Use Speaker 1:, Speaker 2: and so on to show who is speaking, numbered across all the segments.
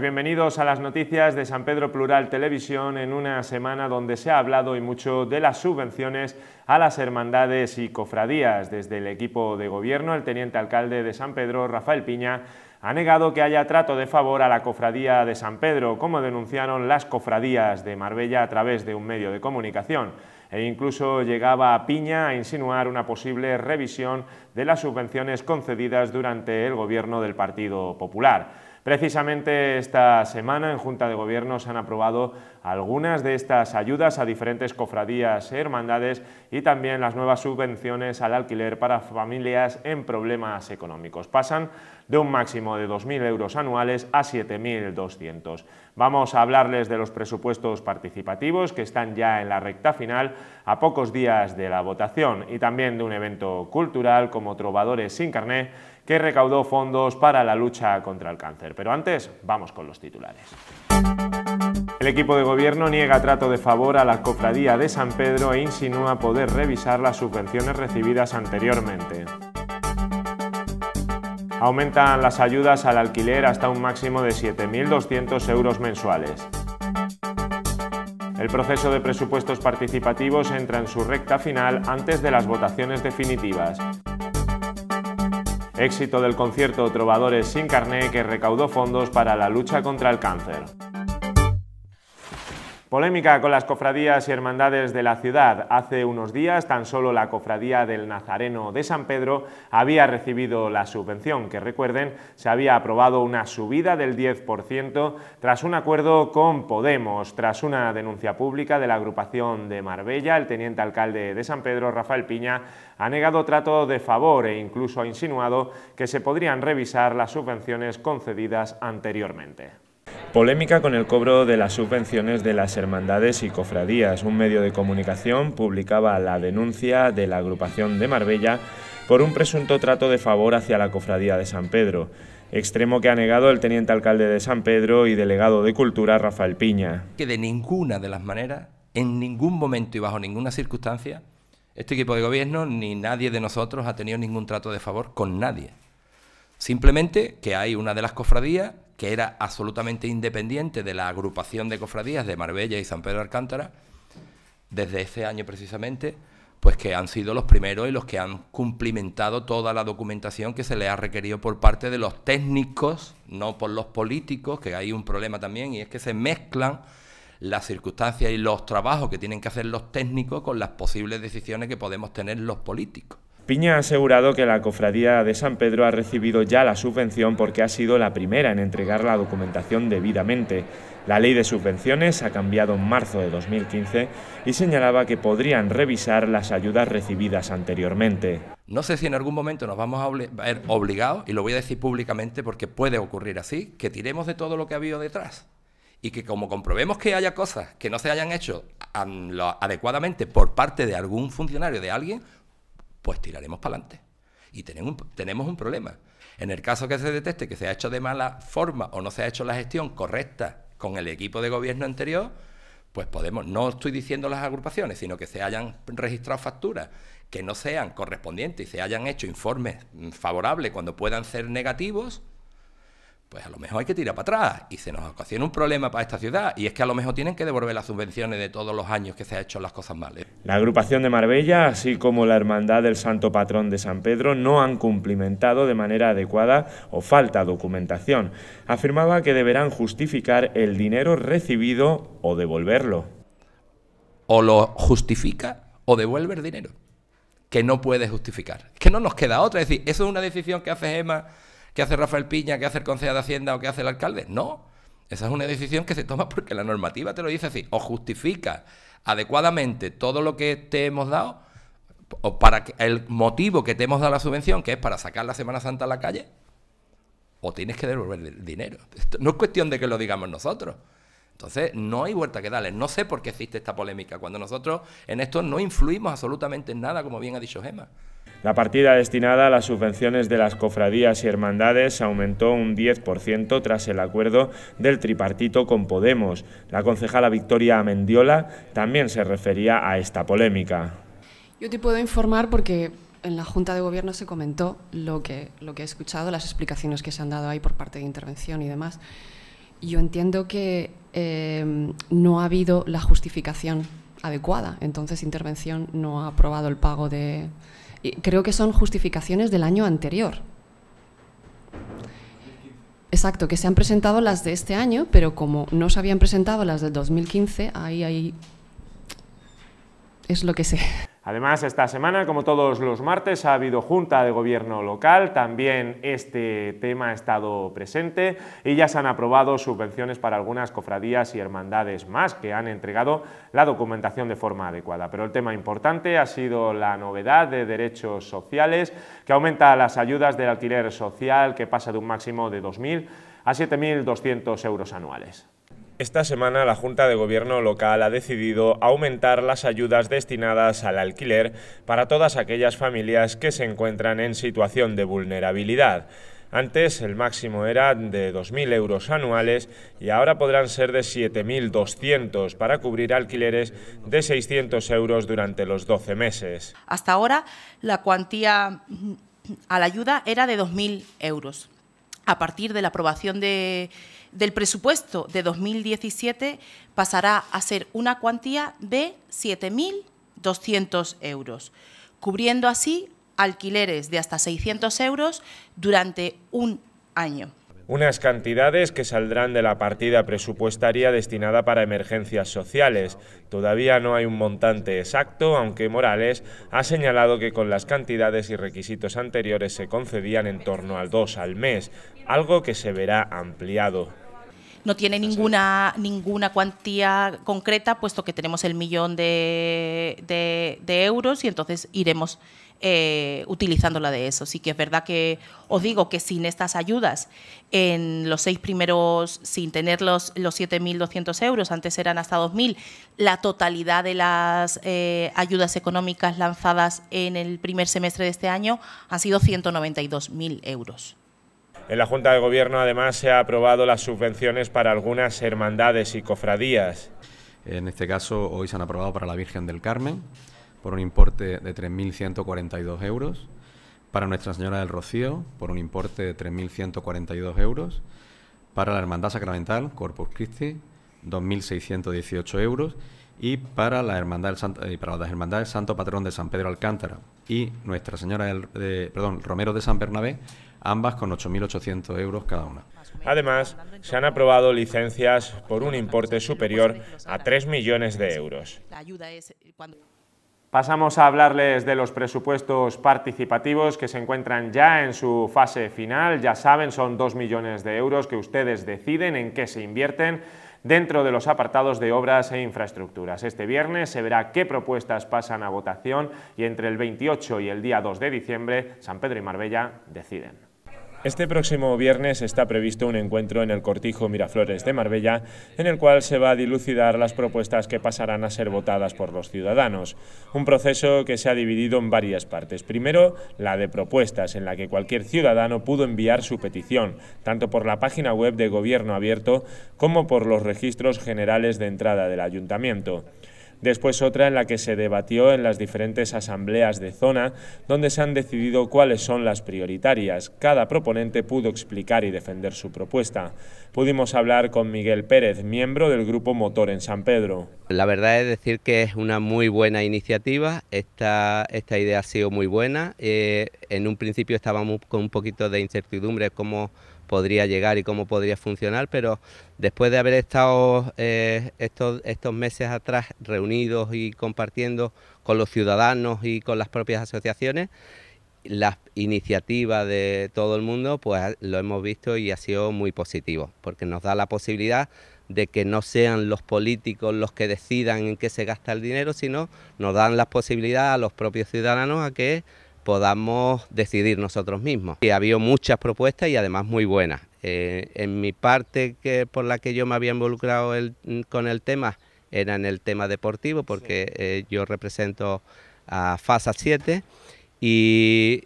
Speaker 1: bienvenidos a las noticias de San Pedro Plural Televisión en una semana donde se ha hablado y mucho de las subvenciones a las hermandades y cofradías. Desde el equipo de gobierno, el teniente alcalde de San Pedro, Rafael Piña, ha negado que haya trato de favor a la cofradía de San Pedro, como denunciaron las cofradías de Marbella a través de un medio de comunicación e incluso llegaba Piña a insinuar una posible revisión de las subvenciones concedidas durante el gobierno del Partido Popular. Precisamente esta semana en Junta de Gobierno se han aprobado algunas de estas ayudas a diferentes cofradías hermandades y también las nuevas subvenciones al alquiler para familias en problemas económicos. Pasan de un máximo de 2.000 euros anuales a 7.200. Vamos a hablarles de los presupuestos participativos que están ya en la recta final a pocos días de la votación y también de un evento cultural como Trovadores sin carné que recaudó fondos para la lucha contra el cáncer. Pero antes, vamos con los titulares. El equipo de gobierno niega trato de favor a la cofradía de San Pedro e insinúa poder revisar las subvenciones recibidas anteriormente aumentan las ayudas al alquiler hasta un máximo de 7.200 euros mensuales. El proceso de presupuestos participativos entra en su recta final antes de las votaciones definitivas. Éxito del concierto Trovadores sin carné que recaudó fondos para la lucha contra el cáncer. Polémica con las cofradías y hermandades de la ciudad. Hace unos días tan solo la cofradía del Nazareno de San Pedro había recibido la subvención, que recuerden se había aprobado una subida del 10% tras un acuerdo con Podemos, tras una denuncia pública de la agrupación de Marbella, el teniente alcalde de San Pedro, Rafael Piña, ha negado trato de favor e incluso ha insinuado que se podrían revisar las subvenciones concedidas anteriormente. Polémica con el cobro de las subvenciones de las hermandades y cofradías. Un medio de comunicación publicaba la denuncia de la agrupación de Marbella por un presunto trato de favor hacia la cofradía de San Pedro, extremo que ha negado el teniente alcalde de San Pedro y delegado de Cultura Rafael Piña.
Speaker 2: Que de ninguna de las maneras, en ningún momento y bajo ninguna circunstancia, este equipo de gobierno ni nadie de nosotros ha tenido ningún trato de favor con nadie. Simplemente que hay una de las cofradías que era absolutamente independiente de la agrupación de cofradías de Marbella y San Pedro de Alcántara, desde ese año precisamente, pues que han sido los primeros y los que han cumplimentado toda la documentación que se le ha requerido por parte de los técnicos, no por los políticos, que hay un problema también, y es que se mezclan las circunstancias y los trabajos que tienen que hacer los técnicos con las
Speaker 1: posibles decisiones que podemos tener los políticos. Piña ha asegurado que la cofradía de San Pedro ha recibido ya la subvención porque ha sido la primera en entregar la documentación debidamente. La ley de subvenciones ha cambiado en marzo de 2015 y señalaba que podrían revisar las ayudas recibidas anteriormente. No sé si en algún momento nos vamos a ver
Speaker 2: obligados, y lo voy a decir públicamente porque puede ocurrir así, que tiremos de todo lo que ha habido detrás y que como comprobemos que haya cosas que no se hayan hecho adecuadamente por parte de algún funcionario, de alguien, pues tiraremos para adelante. Y tenemos un, tenemos un problema. En el caso que se deteste que se ha hecho de mala forma o no se ha hecho la gestión correcta con el equipo de gobierno anterior, pues podemos, no estoy diciendo las agrupaciones, sino que se hayan registrado facturas que no sean correspondientes y se hayan hecho informes mm, favorables cuando puedan ser negativos, pues a lo mejor hay que tirar para atrás y se nos ocasiona un problema para esta ciudad y es que a lo mejor tienen que devolver las subvenciones de todos los años que se han hecho las cosas males. ¿eh? La agrupación
Speaker 1: de Marbella, así como la Hermandad del Santo Patrón de San Pedro, no han cumplimentado de manera adecuada o falta documentación. Afirmaba que deberán justificar el dinero recibido o devolverlo.
Speaker 2: O lo justifica o devuelve el dinero, que no puede justificar. Es que no nos queda otra, es decir, eso es una decisión que hace Emma ¿Qué hace Rafael Piña, qué hace el Consejo de Hacienda o qué hace el alcalde. No, esa es una decisión que se toma porque la normativa te lo dice así, o justifica adecuadamente todo lo que te hemos dado, o para que el motivo que te hemos dado la subvención, que es para sacar la Semana Santa a la calle, o tienes que devolver el dinero. no es cuestión de que lo digamos nosotros. Entonces, no hay vuelta que darle. No sé por qué existe esta polémica, cuando nosotros en esto no influimos absolutamente en nada, como bien ha dicho Gema.
Speaker 1: La partida destinada a las subvenciones de las cofradías y hermandades aumentó un 10% tras el acuerdo del tripartito con Podemos. La concejala Victoria Amendiola también se refería a esta polémica.
Speaker 3: Yo te puedo informar porque en la Junta de Gobierno se comentó lo que, he escuchado, las explicaciones que se han dado ahí por parte de intervención y demás. Yo entiendo que eh, no ha habido la justificación adecuada, entonces intervención no ha aprobado el pago de, creo que son justificaciones del año anterior. Exacto, que se han presentado las de este año, pero como no se habían presentado las del 2015, ahí, hay… es lo que sé.
Speaker 1: Además, esta semana, como todos los martes, ha habido junta de gobierno local, también este tema ha estado presente y ya se han aprobado subvenciones para algunas cofradías y hermandades más que han entregado la documentación de forma adecuada. Pero el tema importante ha sido la novedad de derechos sociales, que aumenta las ayudas del alquiler social, que pasa de un máximo de 2.000 a 7.200 euros anuales. Esta semana la Junta de Gobierno local ha decidido aumentar las ayudas destinadas al alquiler para todas aquellas familias que se encuentran en situación de vulnerabilidad. Antes el máximo era de 2.000 euros anuales y ahora podrán ser de 7.200 para cubrir alquileres de 600 euros durante los 12 meses.
Speaker 4: Hasta ahora la cuantía a la ayuda era de 2.000 euros. A partir de la aprobación de del presupuesto de 2017 pasará a ser una cuantía de 7.200 euros, cubriendo así alquileres de hasta 600 euros durante un año.
Speaker 1: Unas cantidades que saldrán de la partida presupuestaria destinada para emergencias sociales. Todavía no hay un montante exacto, aunque Morales ha señalado que con las cantidades y requisitos anteriores se concedían en torno al 2 al mes, algo que se verá ampliado.
Speaker 4: No tiene ninguna, ninguna cuantía concreta, puesto que tenemos el millón de, euros y entonces iremos eh, utilizándola de eso. Sí que es verdad que os digo que sin estas ayudas, en los seis primeros, sin tener los, los 7.200 euros, antes eran hasta 2.000, la totalidad de las eh, ayudas económicas lanzadas en el primer semestre de este año han sido 192.000
Speaker 1: euros. En la Junta de Gobierno además se ha aprobado las subvenciones para algunas hermandades y cofradías.
Speaker 2: En este caso hoy se han aprobado para la Virgen del Carmen por un importe de 3.142 euros, para Nuestra Señora del Rocío por un importe de 3.142 euros, para la Hermandad Sacramental Corpus Christi 2.618 euros y para la hermandad del Santo, eh, Santo Patrón de San Pedro Alcántara y Nuestra Señora de, perdón, Romero de San Bernabé ambas con 8.800 euros cada una.
Speaker 1: Además, se han aprobado licencias por un importe superior a 3 millones de euros. Pasamos a hablarles de los presupuestos participativos que se encuentran ya en su fase final. Ya saben, son 2 millones de euros que ustedes deciden en qué se invierten dentro de los apartados de obras e infraestructuras. Este viernes se verá qué propuestas pasan a votación y entre el 28 y el día 2 de diciembre, San Pedro y Marbella deciden. Este próximo viernes está previsto un encuentro en el Cortijo Miraflores de Marbella, en el cual se va a dilucidar las propuestas que pasarán a ser votadas por los ciudadanos. Un proceso que se ha dividido en varias partes. Primero, la de propuestas, en la que cualquier ciudadano pudo enviar su petición, tanto por la página web de Gobierno Abierto como por los registros generales de entrada del Ayuntamiento después otra en la que se debatió en las diferentes asambleas de zona, donde se han decidido cuáles son las prioritarias. Cada proponente pudo explicar y defender su propuesta. Pudimos hablar con Miguel Pérez, miembro del Grupo Motor en San Pedro.
Speaker 5: La verdad es decir que es una muy buena iniciativa, esta, esta idea ha sido muy buena. Eh, en un principio estábamos con un poquito de incertidumbre como podría llegar y cómo podría funcionar, pero después de haber estado eh, estos, estos meses atrás reunidos y compartiendo con los ciudadanos y con las propias asociaciones, las iniciativas de todo el mundo, pues lo hemos visto y ha sido muy positivo, porque nos da la posibilidad de que no sean los políticos los que decidan en qué se gasta el dinero, sino nos dan la posibilidad a los propios ciudadanos a que podamos decidir nosotros mismos. Y habido muchas propuestas y además muy buenas. Eh, en mi parte que, por la que yo me había involucrado con el tema era en el tema deportivo porque eh, yo represento a FASA 7 y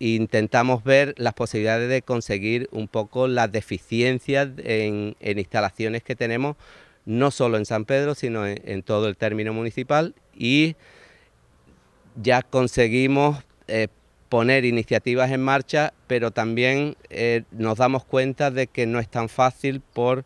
Speaker 5: intentamos ver las posibilidades de conseguir un poco las deficiencias en, instalaciones que tenemos, no solo en San Pedro, sino en todo el término municipal y ya conseguimos eh, poner iniciativas en marcha, pero también eh, nos damos cuenta de que no es tan fácil por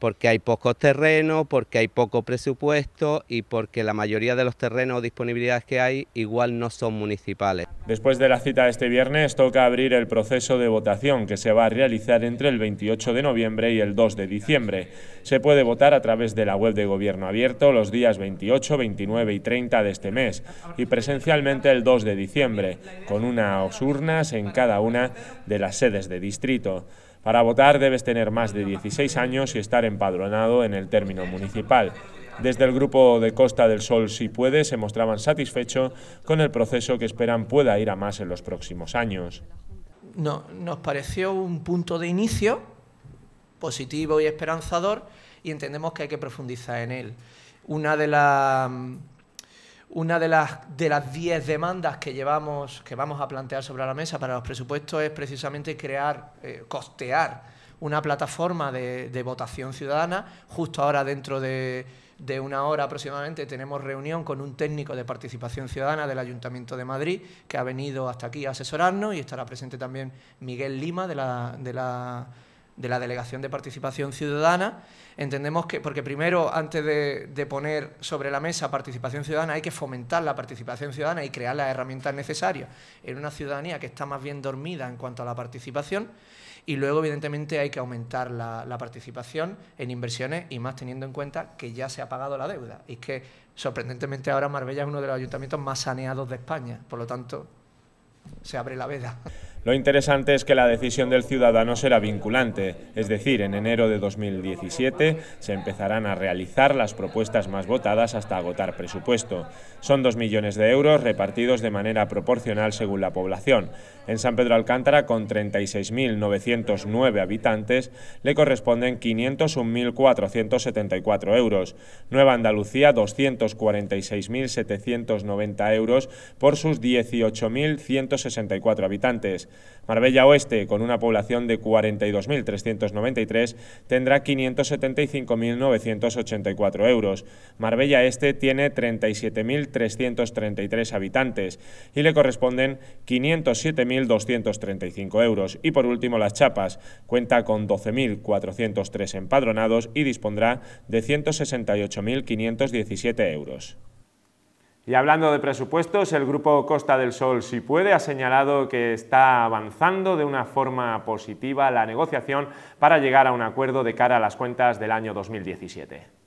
Speaker 5: porque hay pocos terrenos, porque hay poco presupuesto y porque la mayoría de los terrenos o disponibilidades que hay igual no son municipales.
Speaker 1: Después de la cita de este viernes toca abrir el proceso de votación que se va a realizar entre el 28 de noviembre y el 2 de diciembre. Se puede votar a través de la web de Gobierno Abierto los días 28, 29 y 30 de este mes y presencialmente el 2 de diciembre, con unas urnas en cada una de las sedes de distrito. Para votar debes tener más de 16 años y estar empadronado en el término municipal. Desde el grupo de Costa del Sol Si Puede se mostraban satisfechos con el proceso que esperan pueda ir a más en los próximos años.
Speaker 3: No, nos pareció un punto de inicio positivo y esperanzador y entendemos que hay que profundizar en él. Una de las una de las, de las diez demandas que, llevamos, que vamos a plantear sobre la mesa para los presupuestos es precisamente crear, eh, costear una plataforma de, votación ciudadana. Justo ahora, dentro de, de, una hora aproximadamente, tenemos reunión con un técnico de participación ciudadana del Ayuntamiento de Madrid, que ha venido hasta aquí a asesorarnos y estará presente también Miguel Lima de la, de la de la Delegación de Participación Ciudadana. Entendemos que, porque primero, antes de, poner sobre la mesa participación ciudadana, hay que fomentar la participación ciudadana y crear las herramientas necesarias en una ciudadanía que está más bien dormida en cuanto a la participación. Y luego, evidentemente, hay que aumentar la, la participación en inversiones y más teniendo en cuenta que ya se ha pagado la deuda. Y es que, sorprendentemente, ahora Marbella es uno de los ayuntamientos más saneados de España. Por lo tanto, se abre la veda.
Speaker 1: Lo interesante es que la decisión del ciudadano será vinculante, es decir, en enero de 2017 se empezarán a realizar las propuestas más votadas hasta agotar presupuesto. Son dos millones de euros repartidos de manera proporcional según la población. En San Pedro Alcántara, con 36.909 habitantes, le corresponden 501.474 euros. Nueva Andalucía, 246.790 euros por sus 18.164 habitantes. Marbella Oeste, con una población de 42.393, tendrá 575.984 euros. Marbella Este tiene 37.333 habitantes y le corresponden 507.235 euros. Y por último, Las Chapas cuenta con 12.403 empadronados y dispondrá de 168.517 euros. Y hablando de presupuestos, el Grupo Costa del Sol, si puede, ha señalado que está avanzando de una forma positiva la negociación para llegar a un acuerdo de cara a las cuentas del año 2017.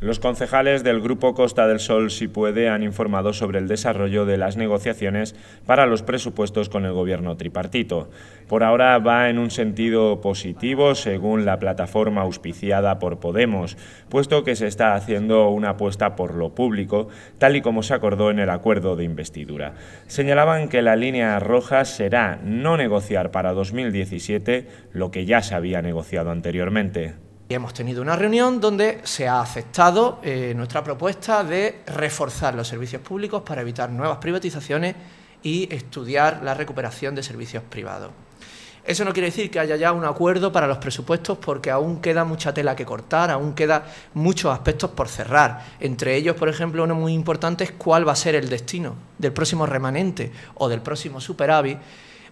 Speaker 1: Los concejales del Grupo Costa del Sol, si puede, han informado sobre el desarrollo de las negociaciones para los presupuestos con el Gobierno tripartito. Por ahora va en un sentido positivo, según la plataforma auspiciada por Podemos, puesto que se está haciendo una apuesta por lo público, tal y como se acordó en el acuerdo de investidura. Señalaban que la línea roja será no negociar para 2017 lo que ya se había negociado anteriormente.
Speaker 3: Y hemos tenido una reunión donde se ha aceptado eh, nuestra propuesta de reforzar los servicios públicos para evitar nuevas privatizaciones y estudiar la recuperación de servicios privados. Eso no quiere decir que haya ya un acuerdo para los presupuestos porque aún queda mucha tela que cortar, aún queda muchos aspectos por cerrar. Entre ellos, por ejemplo, uno muy importante es cuál va a ser el destino del próximo remanente o del próximo superávit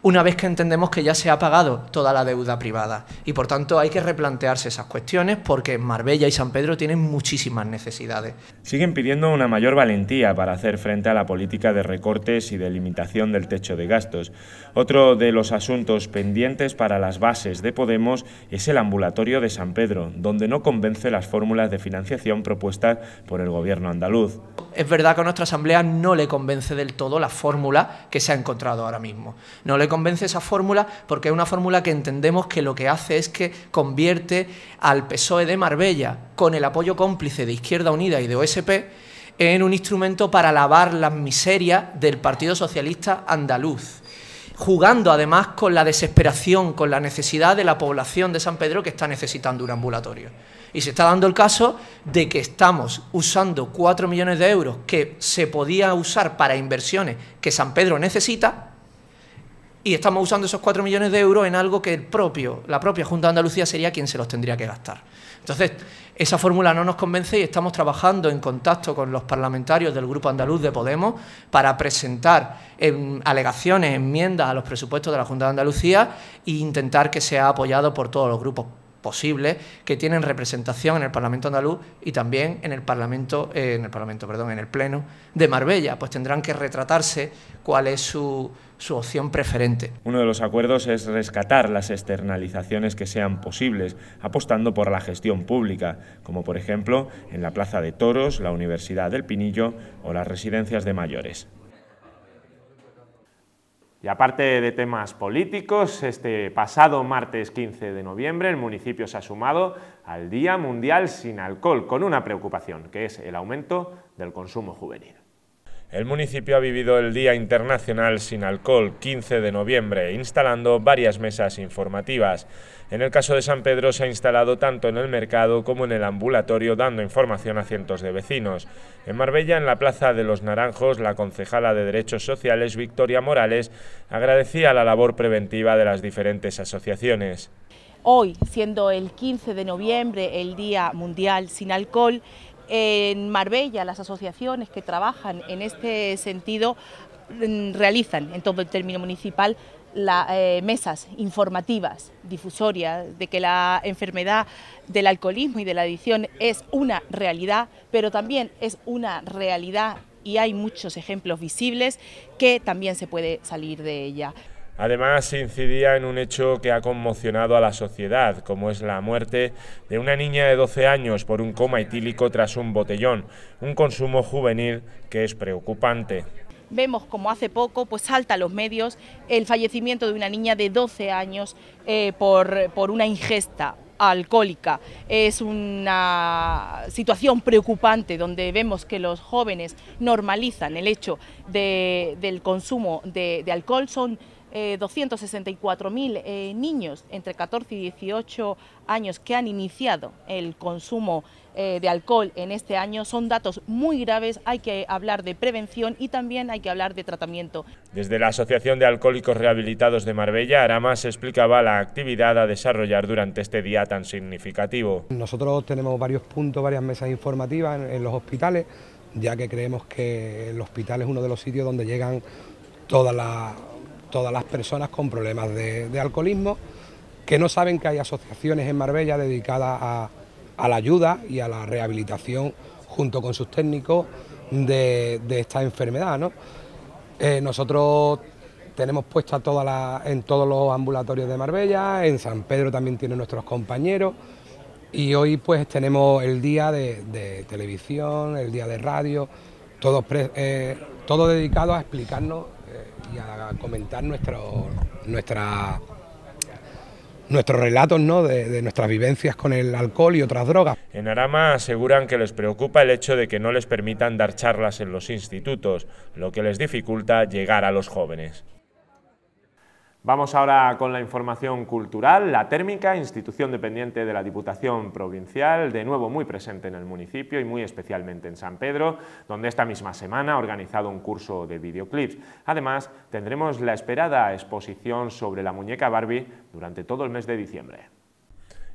Speaker 3: una vez que entendemos que ya se ha pagado toda la deuda privada. Y por tanto hay que replantearse esas cuestiones porque Marbella
Speaker 1: y San Pedro tienen muchísimas necesidades. Siguen pidiendo una mayor valentía para hacer frente a la política de recortes y de limitación del techo de gastos. Otro de los asuntos pendientes para las bases de Podemos es el ambulatorio de San Pedro, donde no convence las fórmulas de financiación propuestas por el gobierno andaluz. Es verdad que a nuestra asamblea no le
Speaker 3: convence del todo la fórmula que se ha encontrado ahora mismo. No convence esa fórmula porque es una fórmula que entendemos que lo que hace es que convierte al PSOE de Marbella, con el apoyo cómplice de Izquierda Unida y de OSP, en un instrumento para lavar las miserias del Partido Socialista andaluz jugando además con la desesperación, con la necesidad de la población de San Pedro que está necesitando un ambulatorio. Y se está dando el caso de que estamos usando 4 millones de euros que se podía usar para inversiones que San Pedro necesita y estamos usando esos cuatro millones de euros en algo que el propio, la propia Junta de Andalucía sería quien se los tendría que gastar. Entonces, esa fórmula no nos convence y estamos trabajando en contacto con los parlamentarios del Grupo Andaluz de Podemos para presentar em, alegaciones, enmiendas a los presupuestos de la Junta de Andalucía e intentar que sea apoyado por todos los grupos posibles que tienen representación en el Parlamento andaluz y también en el Parlamento, eh, en el Parlamento, perdón, en el Pleno de Marbella, pues tendrán que retratarse cuál es su su opción preferente.
Speaker 1: Uno de los acuerdos es rescatar las externalizaciones que sean posibles, apostando por la gestión pública, como por ejemplo en la Plaza de Toros, la Universidad del Pinillo o las residencias de mayores. Y aparte de temas políticos, este pasado martes 15 de noviembre el municipio se ha sumado al Día Mundial sin Alcohol con una preocupación, que es el aumento del consumo juvenil. El municipio ha vivido el Día Internacional sin Alcohol, 15 de noviembre, instalando varias mesas informativas. En el caso de San Pedro se ha instalado tanto en el mercado como en el ambulatorio, dando información a cientos de vecinos. En Marbella, en la Plaza de los Naranjos, la concejala de Derechos Sociales, Victoria Morales, agradecía la labor preventiva de las diferentes asociaciones.
Speaker 4: Hoy, siendo el 15 de noviembre, el Día Mundial sin Alcohol, en Marbella, las asociaciones que trabajan en este sentido mm, realizan en todo el término municipal eh, mesas informativas, difusorias, de que la enfermedad del alcoholismo y de la adicción es una realidad, pero también es una realidad y hay muchos ejemplos visibles que también se puede salir de ella.
Speaker 1: Además, se incidía en un hecho que ha conmocionado a la sociedad, como es la muerte de una niña de 12 años por un coma etílico tras un botellón, un consumo juvenil que es preocupante
Speaker 4: vemos como hace poco pues salta a los medios el fallecimiento de una niña de 12 años eh, por, una ingesta alcohólica. Es una situación preocupante donde vemos que los jóvenes normalizan el hecho del consumo de, alcohol, son 264.000 eh, eh, niños entre 14 y 18 años que han iniciado el consumo eh, de alcohol en este año. Son datos muy graves, hay que hablar de prevención y también hay que hablar de tratamiento.
Speaker 1: Desde la Asociación de Alcohólicos Rehabilitados de Marbella, Aramas explicaba la actividad a desarrollar durante este día tan significativo. Nosotros tenemos
Speaker 2: varios puntos, varias mesas informativas en, en los hospitales, ya que creemos que el hospital es uno de los sitios donde llegan todas las todas las personas con problemas de, alcoholismo, que no saben que hay asociaciones en Marbella dedicadas a, la ayuda y a la rehabilitación junto con sus técnicos de, esta enfermedad. ¿no? Eh, nosotros tenemos puesta en todos los ambulatorios de Marbella, en San Pedro también tienen nuestros compañeros y hoy pues tenemos el día de, televisión, el día de radio, todo eh, dedicado a explicarnos y a comentar nuestra, nuestros relatos de, nuestras vivencias con el alcohol y otras drogas.
Speaker 1: En Arama aseguran que les preocupa el hecho de que no les permitan dar charlas en los institutos, lo que les dificulta llegar a los jóvenes. Vamos ahora con la información cultural. La térmica, institución dependiente de la Diputación Provincial, de nuevo muy presente en el municipio y muy especialmente en San Pedro, donde esta misma semana ha organizado un curso de videoclips. Además, tendremos la esperada exposición sobre la muñeca Barbie durante todo el mes de diciembre.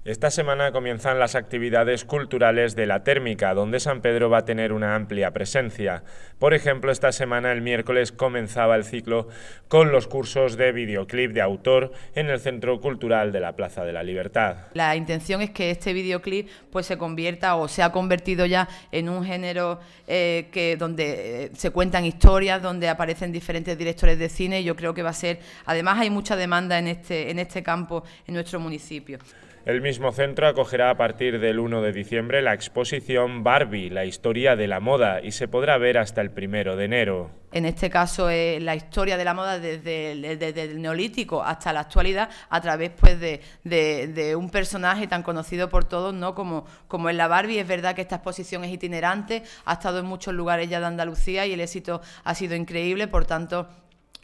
Speaker 1: Esta semana comienzan las actividades culturales de la térmica, donde San Pedro va a tener una amplia presencia. Por ejemplo, esta semana, el miércoles, comenzaba el ciclo con los cursos de videoclip de autor en el Centro Cultural de la Plaza de la Libertad.
Speaker 6: La intención es que este videoclip pues, se convierta o se ha convertido ya en un género eh, que, donde eh, se cuentan historias, donde aparecen diferentes directores de cine yo creo que va a ser, además hay mucha demanda en este, en este campo en nuestro municipio.
Speaker 1: El mismo centro acogerá a partir del 1 de diciembre la exposición Barbie, la historia de la moda, y se podrá ver hasta el 1 de enero.
Speaker 6: En este caso es eh, la historia de la moda desde el, neolítico hasta la actualidad a través pues, de, un personaje tan conocido por todos ¿no? como, como es la Barbie. Es verdad que esta exposición es itinerante, ha estado en muchos lugares ya de Andalucía y el éxito ha sido increíble, por tanto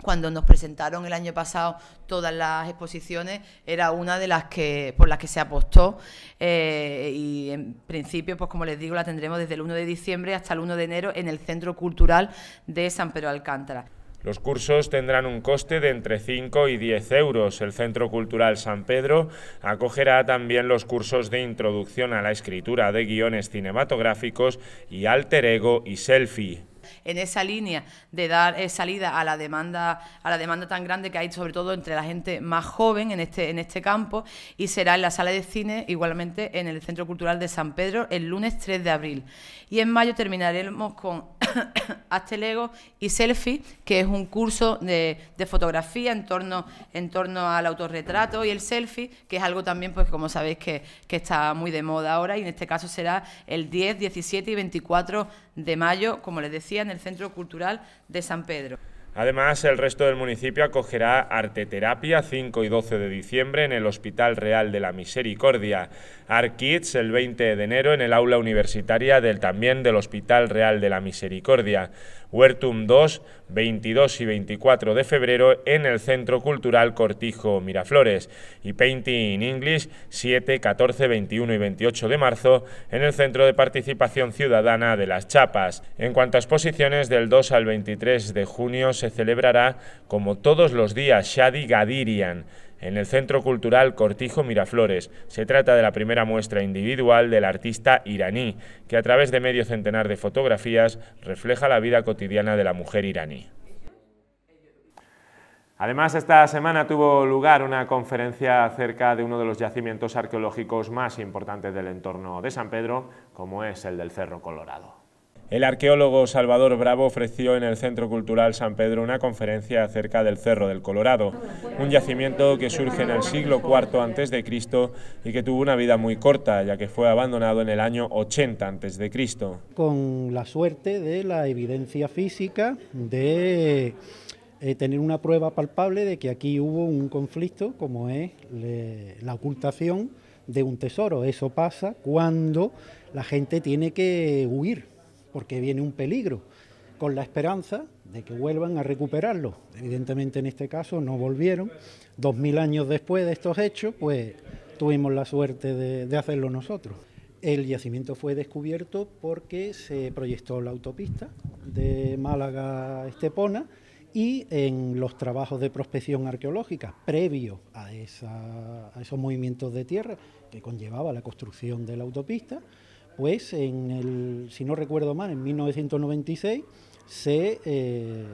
Speaker 6: cuando nos presentaron el año pasado todas las exposiciones, era una de las que por las que se apostó eh, y en principio, pues como les digo, la tendremos desde el 1 de diciembre hasta el 1 de enero en el Centro Cultural de San Pedro Alcántara.
Speaker 1: Los cursos tendrán un coste de entre 5 y 10 euros. El Centro Cultural San Pedro acogerá también los cursos de introducción a la escritura de guiones cinematográficos y alter ego y selfie
Speaker 6: en esa línea de dar eh, salida a la demanda a la demanda tan grande que hay sobre todo entre la gente más joven en este en este campo y será en la sala de cine igualmente en el Centro Cultural de San Pedro el lunes 3 de abril y en mayo terminaremos con Astelego y Selfie que es un curso de, fotografía en torno en torno al autorretrato y el selfie que es algo también pues como sabéis que, que está muy de moda ahora y en este caso será el 10, 17 y 24 de mayo como les decía en el Centro Cultural de San Pedro.
Speaker 1: Además, el resto del municipio acogerá Arteterapia 5 y 12 de diciembre en el Hospital Real de la Misericordia, Arkids el 20 de enero en el aula universitaria del también del Hospital Real de la Misericordia, Huertum 2, 22 y 24 de febrero en el Centro Cultural Cortijo Miraflores y Painting in English 7, 14, 21 y 28 de marzo en el Centro de Participación Ciudadana de Las Chapas. En cuanto a exposiciones, del 2 al 23 de junio se celebrará, como todos los días, Shadi Gadirian en el Centro Cultural Cortijo Miraflores. Se trata de la primera muestra individual del artista iraní, que a través de medio centenar de fotografías refleja la vida cotidiana de la mujer iraní. Además, esta semana tuvo lugar una conferencia acerca de uno de los yacimientos arqueológicos más importantes del entorno de San Pedro, como es el del Cerro Colorado. El arqueólogo Salvador Bravo ofreció en el Centro Cultural San Pedro una conferencia acerca del Cerro del Colorado, un yacimiento que surge en el siglo IV a.C. y que tuvo una vida muy corta, ya que fue abandonado en el año 80 a.C.
Speaker 7: Con la suerte de la evidencia física de eh, tener una prueba palpable de que aquí hubo un conflicto como es la ocultación de un tesoro. Eso pasa cuando la gente tiene que huir porque viene un peligro, con la esperanza de que vuelvan a recuperarlo. Evidentemente en este caso no volvieron. Dos mil años después de estos hechos, pues tuvimos la suerte de, hacerlo nosotros. El yacimiento fue descubierto porque se proyectó la autopista de Málaga Estepona y en los trabajos de prospección arqueológica ...previo a, a, esos movimientos de tierra que conllevaba la construcción de la autopista, pues en el, si no recuerdo mal, en 1996 se, eh, eh,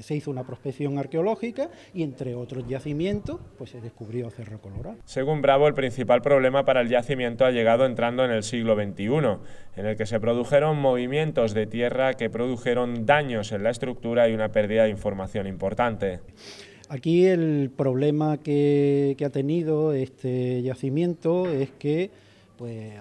Speaker 7: se, hizo una prospección arqueológica y entre otros yacimientos pues se descubrió Cerro
Speaker 1: Colorado. Según Bravo, el principal problema para el yacimiento ha llegado entrando en el siglo XXI, en el que se produjeron movimientos de tierra que produjeron daños en la estructura y una pérdida de información importante.
Speaker 7: Aquí el problema que, que ha tenido este yacimiento es que pues,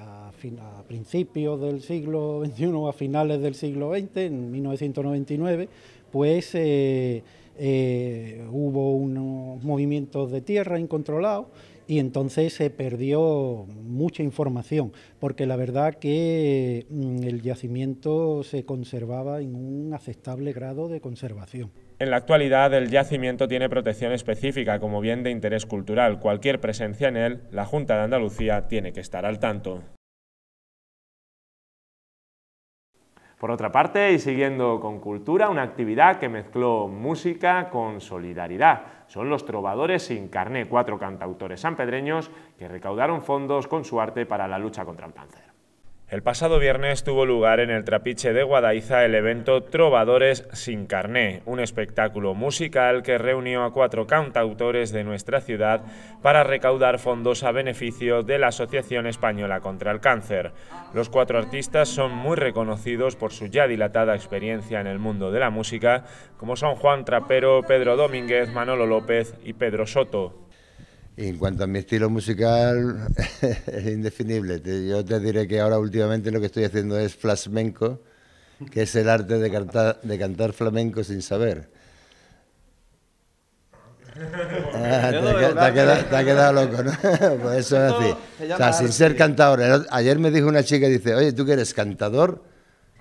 Speaker 7: a, principios del siglo XXI o a finales del siglo XX, en 1999, pues eh, eh, hubo unos movimientos de tierra incontrolados y entonces se perdió mucha información, porque la verdad que mm, el yacimiento se conservaba en un aceptable grado de conservación.
Speaker 1: En la actualidad el yacimiento tiene protección específica como bien de interés cultural. Cualquier presencia en él, la Junta de Andalucía tiene que estar al tanto. Por otra parte, y siguiendo con cultura, una actividad que mezcló música con solidaridad. Son los Trovadores sin carné, cuatro cantautores sanpedreños que recaudaron fondos con su arte para la lucha contra el cáncer. El pasado viernes tuvo lugar en el Trapiche de Guadaiza el evento Trovadores sin Carné, un espectáculo musical que reunió a cuatro cantautores de nuestra ciudad para recaudar fondos a beneficio de la Asociación Española contra el Cáncer. Los cuatro artistas son muy reconocidos por su ya dilatada experiencia en el mundo de la música, como son Juan Trapero, Pedro Domínguez, Manolo López y Pedro Soto
Speaker 4: en
Speaker 6: cuanto a mi estilo musical, es indefinible. Yo te diré que ahora últimamente lo que estoy haciendo es flamenco, que es el arte de cantar, de cantar flamenco sin saber.
Speaker 1: Ah, te, ha,
Speaker 6: quedado, loco, ¿no? por pues eso es O sea, sin ser cantador. Ayer me dijo una chica, dice, oye, ¿tú que eres cantador?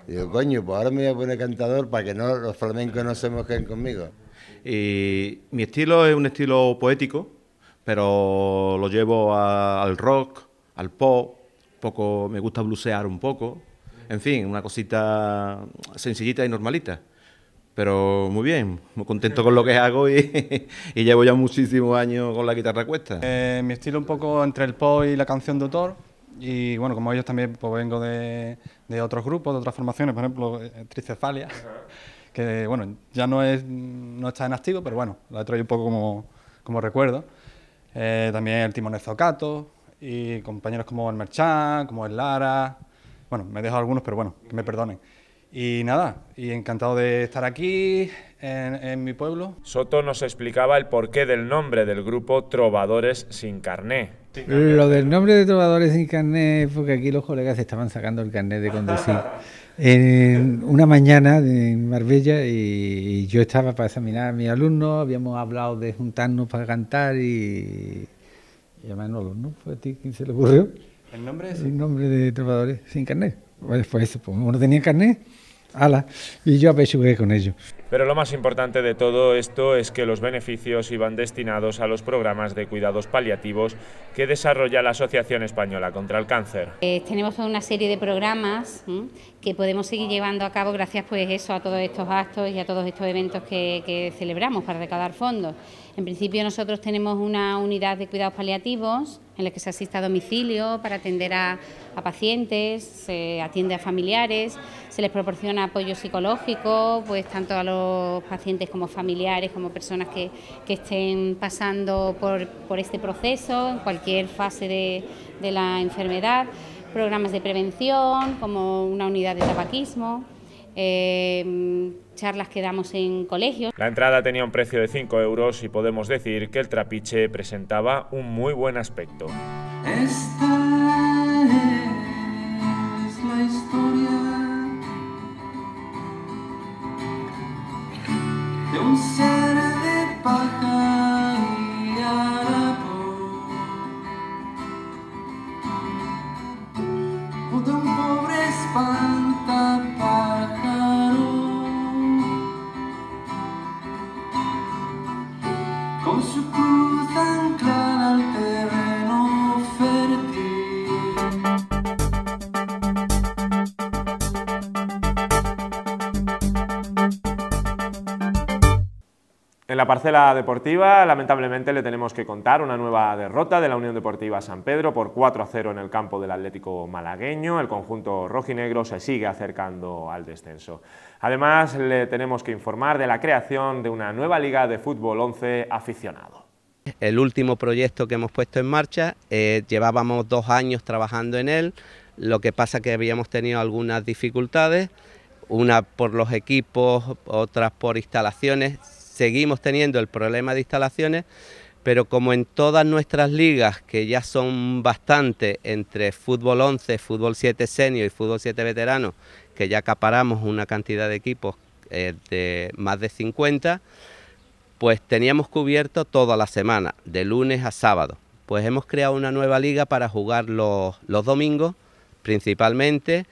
Speaker 6: Y digo, coño, pues ahora me voy a poner cantador para que no los flamencos no se
Speaker 5: mojen conmigo. Y mi estilo es un estilo poético, pero lo llevo al rock, al pop, poco, me gusta blusear un poco, en fin, una cosita sencillita y normalita. Pero muy bien, muy contento con lo que hago y, llevo ya muchísimos años con la guitarra cuesta.
Speaker 2: Eh, mi estilo un poco entre el pop y la canción de autor. Y bueno, como ellos también pues, vengo de, otros grupos, de otras formaciones, por ejemplo, eh, Tricefalia, que bueno, ya no, es, no está en activo, pero bueno, la he un poco como, como recuerdo eh, también el timonel Zocato y compañeros como el Merchan, como el Lara. Bueno, me dejo algunos, pero bueno, que me perdonen. Y nada, y encantado de estar aquí
Speaker 1: en, mi pueblo. Soto nos explicaba el porqué del nombre del grupo Trovadores sin carné.
Speaker 7: Lo del nombre de Trovadores sin carné fue que aquí los colegas estaban sacando el carné de conducir. en una mañana en Marbella y yo estaba para examinar a mis alumnos, habíamos hablado de juntarnos para cantar y,
Speaker 1: y a Manolo, ¿no? Fue a ti quien se le ocurrió. ¿El nombre
Speaker 7: El nombre de Trovadores sin carnet. Pues, pues eso, pues, uno tenía carnet, ala, y yo apechugué con ellos.
Speaker 1: Pero lo más importante de todo esto es que los beneficios iban destinados a los programas de cuidados paliativos que desarrolla la Asociación Española contra el Cáncer.
Speaker 6: Eh, tenemos una serie de programas que podemos seguir llevando a cabo gracias pues eso a todos estos actos y a todos estos eventos que, que celebramos para recaudar fondos. En principio nosotros tenemos una unidad de cuidados paliativos en la que se asiste a domicilio para atender a, pacientes, se atiende a familiares, se les proporciona apoyo psicológico, pues tanto a los pacientes como familiares, como personas que, que estén pasando por, por, este proceso, en cualquier fase de la enfermedad, programas de prevención, como una unidad de tabaquismo. Em, charlas que damos en colegios.
Speaker 1: La entrada tenía un precio de 5 euros y podemos decir que el trapiche presentaba un muy buen aspecto. En la parcela deportiva, lamentablemente, le tenemos que contar una nueva derrota de la Unión Deportiva San Pedro por 4 a 0 en el campo del Atlético Malagueño. El conjunto rojinegro se sigue acercando al descenso. Además, le tenemos que informar de la creación de una nueva liga de fútbol 11 aficionado.
Speaker 5: El último proyecto que hemos puesto en marcha, eh, llevábamos dos años trabajando en él, lo que pasa que habíamos tenido algunas dificultades, una por los equipos, otras por instalaciones seguimos teniendo el problema de instalaciones, pero como en todas nuestras ligas, que ya son bastante, entre fútbol 11, fútbol 7 senior y fútbol 7 veterano, que ya acaparamos una cantidad de equipos eh, de más de 50, pues teníamos cubierto toda la semana, de lunes a sábado. Pues hemos creado una nueva liga para jugar los, los domingos, principalmente,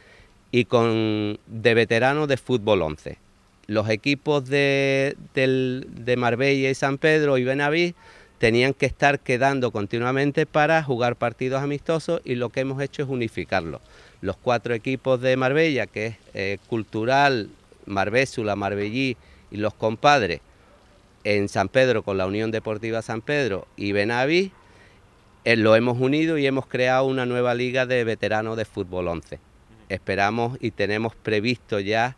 Speaker 5: y con de veteranos de fútbol 11 los equipos de, Marbella y San Pedro y Benaví... tenían que estar quedando continuamente para jugar partidos amistosos y lo que hemos hecho es unificarlos. Los cuatro equipos de Marbella, que es eh, Cultural, Marbésula, Marbellí y los compadres, en San Pedro con la Unión Deportiva San Pedro y Benaví, eh, lo hemos unido y hemos creado una nueva liga de veteranos de fútbol 11. Esperamos y tenemos previsto ya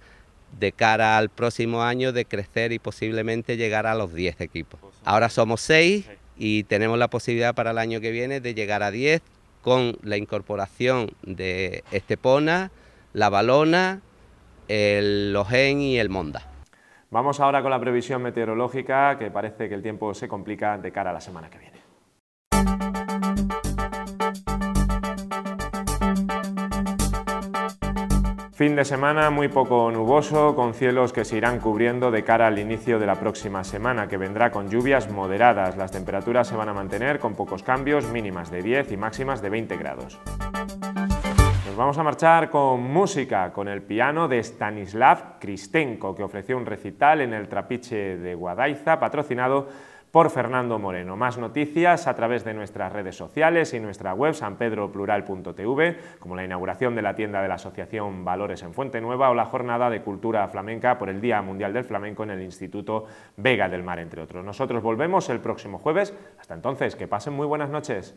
Speaker 5: de cara al próximo año de crecer y posiblemente llegar a los 10 equipos. Ahora somos 6 y tenemos la posibilidad para el año que viene de llegar a 10 con la incorporación de Estepona, La Balona, el Logen y el Monda. Vamos ahora con la
Speaker 1: previsión meteorológica que parece que el tiempo se complica de cara a la semana que viene. Fin de semana muy poco nuboso, con cielos que se irán cubriendo de cara al inicio de la próxima semana, que vendrá con lluvias moderadas. Las temperaturas se van a mantener con pocos cambios, mínimas de 10 y máximas de 20 grados. Nos vamos a marchar con música, con el piano de Stanislav Kristenko, que ofreció un recital en el Trapiche de Guadaiza, patrocinado por Fernando Moreno. Más noticias a través de nuestras redes sociales y nuestra web sanpedroplural.tv, como la inauguración de la tienda de la Asociación Valores en Fuente Nueva o la jornada de cultura flamenca por el Día Mundial del Flamenco en el Instituto Vega del Mar, entre otros. Nosotros volvemos el próximo jueves. Hasta entonces, que pasen muy buenas noches.